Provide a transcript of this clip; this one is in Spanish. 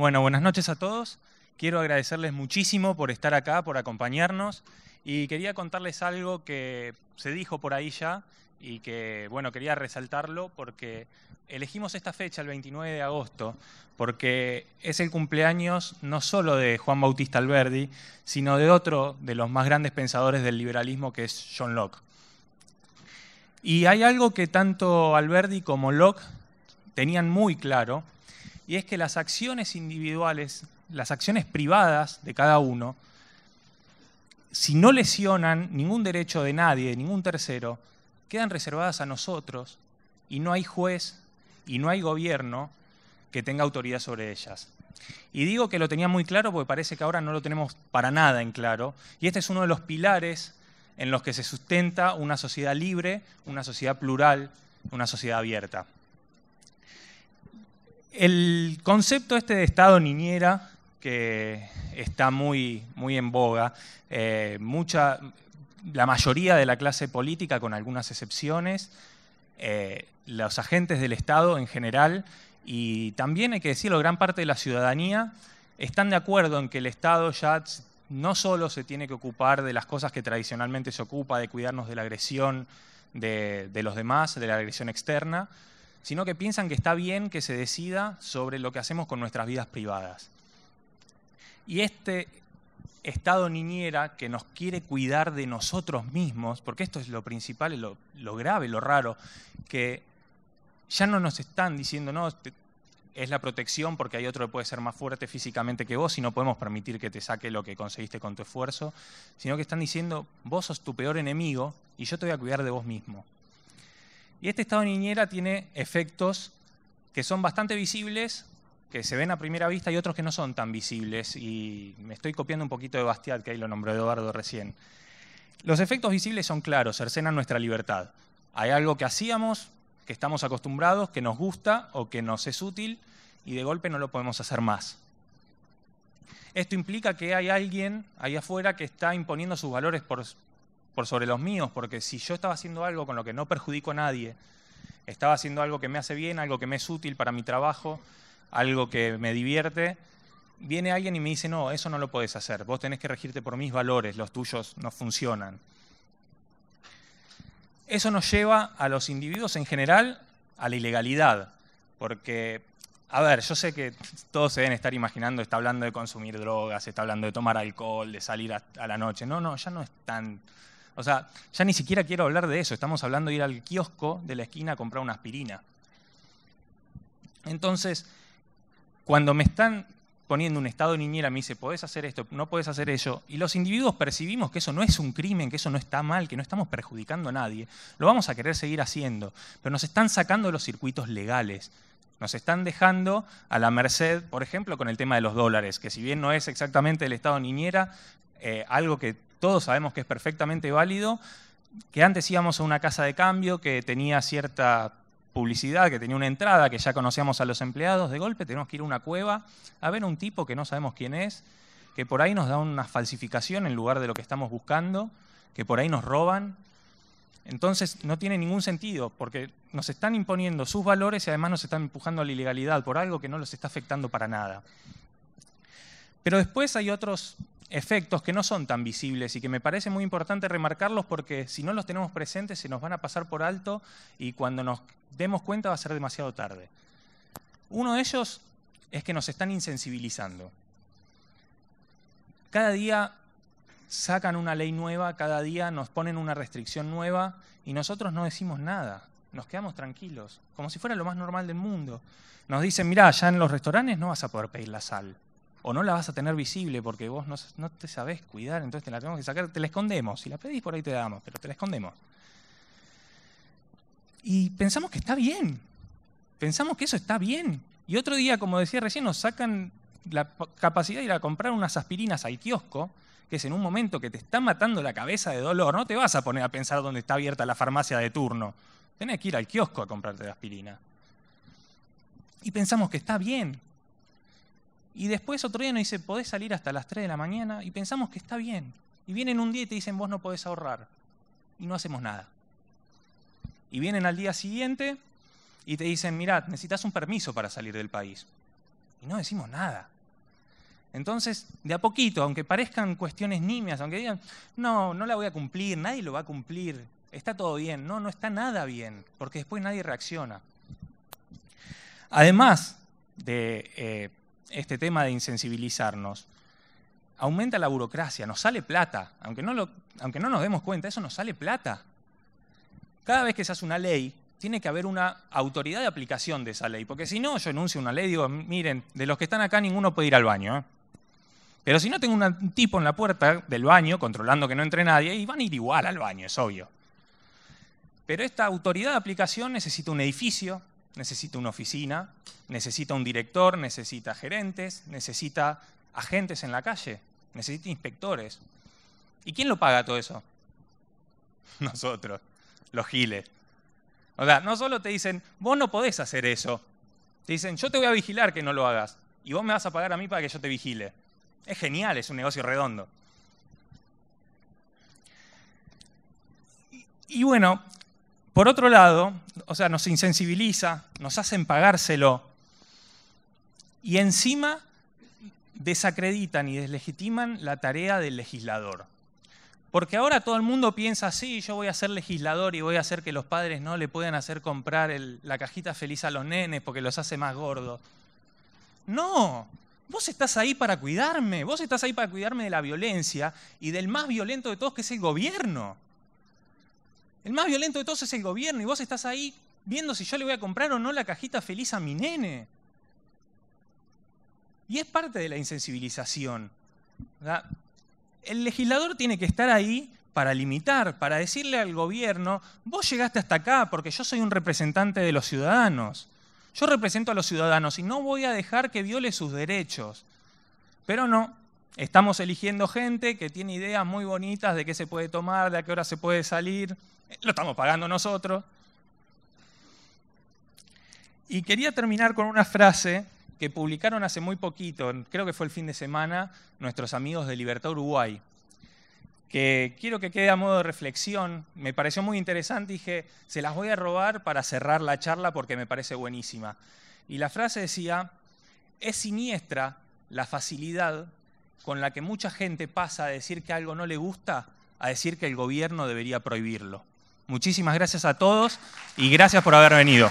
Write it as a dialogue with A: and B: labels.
A: Bueno, buenas noches a todos. Quiero agradecerles muchísimo por estar acá, por acompañarnos y quería contarles algo que se dijo por ahí ya y que, bueno, quería resaltarlo porque elegimos esta fecha, el 29 de agosto, porque es el cumpleaños no solo de Juan Bautista Alberdi, sino de otro de los más grandes pensadores del liberalismo que es John Locke. Y hay algo que tanto Alberdi como Locke tenían muy claro y es que las acciones individuales, las acciones privadas de cada uno, si no lesionan ningún derecho de nadie, de ningún tercero, quedan reservadas a nosotros y no hay juez y no hay gobierno que tenga autoridad sobre ellas. Y digo que lo tenía muy claro porque parece que ahora no lo tenemos para nada en claro. Y este es uno de los pilares en los que se sustenta una sociedad libre, una sociedad plural, una sociedad abierta el concepto este de Estado niñera, que está muy, en boga, eh, la mayoría de la clase política, con algunas excepciones, eh, los agentes del Estado en general, y también hay que decirlo, gran parte de la ciudadanía, están de acuerdo en que el Estado ya no solo se tiene que ocupar de las cosas que tradicionalmente se ocupa, de cuidarnos de la agresión de los demás, de la agresión externa, sino que piensan que está bien que se decida sobre lo que hacemos con nuestras vidas privadas. Y este estado niñera que nos quiere cuidar de nosotros mismos, porque esto es lo principal, lo, lo grave, lo raro, que ya no nos están diciendo, no, es la protección porque hay otro que puede ser más fuerte físicamente que vos y no podemos permitir que te saque lo que conseguiste con tu esfuerzo, sino que están diciendo, vos sos tu peor enemigo y yo te voy a cuidar de vos mismo. Y este estado de niñera tiene efectos que son bastante visibles, que se ven a primera vista y otros que no son tan visibles. Y me estoy copiando un poquito de Bastiat, que ahí lo nombró Eduardo recién. Los efectos visibles son claros, cercenan nuestra libertad. Hay algo que hacíamos, que estamos acostumbrados, que nos gusta o que nos es útil y de golpe no lo podemos hacer más. Esto implica que hay alguien ahí afuera que está imponiendo sus valores por, por sobre los míos, porque si yo estaba haciendo algo con lo que no perjudico a nadie, estaba haciendo algo que me hace bien, algo que me es útil para mi trabajo, algo que me divierte, viene alguien y me dice, no, eso no lo podés hacer, vos tenés que regirte por mis valores, los tuyos no funcionan. Eso nos lleva a los individuos en general a la ilegalidad, porque, a ver, yo sé que todos se deben estar imaginando, está hablando de consumir drogas, está hablando de tomar alcohol, de salir a, a la noche. No, no, ya no es tan o sea, ya ni siquiera quiero hablar de eso, estamos hablando de ir al kiosco de la esquina a comprar una aspirina. Entonces, cuando me están poniendo un estado niñera, me dice, podés hacer esto, no podés hacer eso, y los individuos percibimos que eso no es un crimen, que eso no está mal, que no estamos perjudicando a nadie, lo vamos a querer seguir haciendo, pero nos están sacando los circuitos legales. Nos están dejando a la merced, por ejemplo, con el tema de los dólares, que si bien no es exactamente el estado niñera, eh, algo que todos sabemos que es perfectamente válido, que antes íbamos a una casa de cambio que tenía cierta publicidad, que tenía una entrada, que ya conocíamos a los empleados, de golpe tenemos que ir a una cueva a ver un tipo que no sabemos quién es, que por ahí nos da una falsificación en lugar de lo que estamos buscando, que por ahí nos roban. Entonces no tiene ningún sentido, porque nos están imponiendo sus valores y además nos están empujando a la ilegalidad por algo que no los está afectando para nada. Pero después hay otros efectos que no son tan visibles y que me parece muy importante remarcarlos porque si no los tenemos presentes se nos van a pasar por alto y cuando nos demos cuenta va a ser demasiado tarde. Uno de ellos es que nos están insensibilizando. Cada día sacan una ley nueva, cada día nos ponen una restricción nueva y nosotros no decimos nada, nos quedamos tranquilos, como si fuera lo más normal del mundo. Nos dicen, mira, ya en los restaurantes no vas a poder pedir la sal o no la vas a tener visible porque vos no, te sabés cuidar, entonces te la tenemos que sacar, te la escondemos. Si la pedís por ahí te damos, pero te la escondemos. Y pensamos que está bien. Pensamos que eso está bien. Y otro día, como decía recién, nos sacan la capacidad de ir a comprar unas aspirinas al kiosco, que es en un momento que te está matando la cabeza de dolor, no te vas a poner a pensar dónde está abierta la farmacia de turno. Tenés que ir al kiosco a comprarte la aspirina. Y pensamos que está bien, y después otro día nos dice, podés salir hasta las 3 de la mañana y pensamos que está bien. Y vienen un día y te dicen, vos no podés ahorrar. Y no hacemos nada. Y vienen al día siguiente y te dicen, mirad, necesitas un permiso para salir del país. Y no decimos nada. Entonces, de a poquito, aunque parezcan cuestiones nimias, aunque digan, no, no la voy a cumplir, nadie lo va a cumplir, está todo bien. No, no está nada bien, porque después nadie reacciona. Además de eh, este tema de insensibilizarnos, aumenta la burocracia, nos sale plata. Aunque no, aunque no nos demos cuenta, eso nos sale plata. Cada vez que se hace una ley, tiene que haber una autoridad de aplicación de esa ley. Porque si no, yo enuncio una ley y digo, miren, de los que están acá ninguno puede ir al baño. ¿eh? Pero si no, tengo un tipo en la puerta del baño controlando que no entre nadie y van a ir igual al baño, es obvio. Pero esta autoridad de aplicación necesita un edificio, necesita una oficina, necesita un director, necesita gerentes, necesita agentes en la calle, necesita inspectores. ¿Y quién lo paga todo eso? Nosotros, los giles. O sea, no solo te dicen, vos no podés hacer eso. Te dicen, yo te voy a vigilar que no lo hagas. Y vos me vas a pagar a mí para que yo te vigile. Es genial, es un negocio redondo. Y, y bueno, por otro lado, o sea, nos insensibiliza, nos hacen pagárselo y encima desacreditan y deslegitiman la tarea del legislador. Porque ahora todo el mundo piensa, sí, yo voy a ser legislador y voy a hacer que los padres no le puedan hacer comprar la cajita feliz a los nenes porque los hace más gordos. No, vos estás ahí para cuidarme, vos estás ahí para cuidarme de la violencia y del más violento de todos que es el gobierno. El más violento de todos es el gobierno y vos estás ahí viendo si yo le voy a comprar o no la cajita feliz a mi nene. Y es parte de la insensibilización. El legislador tiene que estar ahí para limitar, para decirle al gobierno, vos llegaste hasta acá porque yo soy un representante de los ciudadanos. Yo represento a los ciudadanos y no voy a dejar que viole sus derechos. Pero no, Estamos eligiendo gente que tiene ideas muy bonitas de qué se puede tomar, de a qué hora se puede salir. Lo estamos pagando nosotros. Y quería terminar con una frase que publicaron hace muy poquito, creo que fue el fin de semana, nuestros amigos de Libertad Uruguay, que quiero que quede a modo de reflexión. Me pareció muy interesante, dije, se las voy a robar para cerrar la charla porque me parece buenísima. Y la frase decía, es siniestra la facilidad con la que mucha gente pasa a decir que algo no le gusta a decir que el gobierno debería prohibirlo. Muchísimas gracias a todos y gracias por haber venido.